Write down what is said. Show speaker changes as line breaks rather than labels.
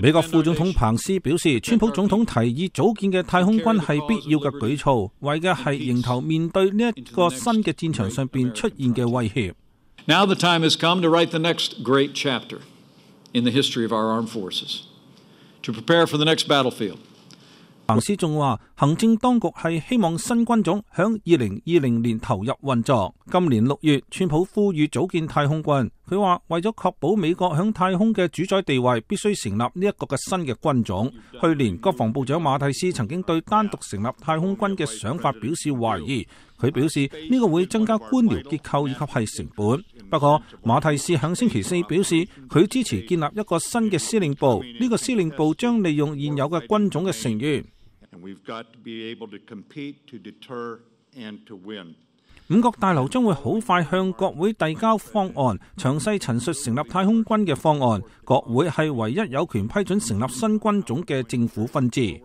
美国副总统彭斯表示，川普总统提议组建嘅太空军系必要嘅举措，为嘅系迎头面对呢一个新嘅战场上边出现嘅威胁。彭斯仲话，行政当局系希望新军种响二零二零年投入运作。今年六月，川普呼吁组建太空军。佢话为咗确保美国响太空嘅主宰地位，必须成立呢一个嘅新嘅军种。去年，国防部长马蒂斯曾经对单独成立太空军嘅想法表示怀疑。佢表示呢个会增加官僚结构以及系成本。不过，马蒂斯响星期四表示，佢支持建立一个新嘅司令部。呢个司令部将利用现有嘅军种嘅成员。五角大楼将会好快向国会递交方案，详细陈述成立太空军嘅方案。国会系唯一有权批准成立新军种嘅政府分支。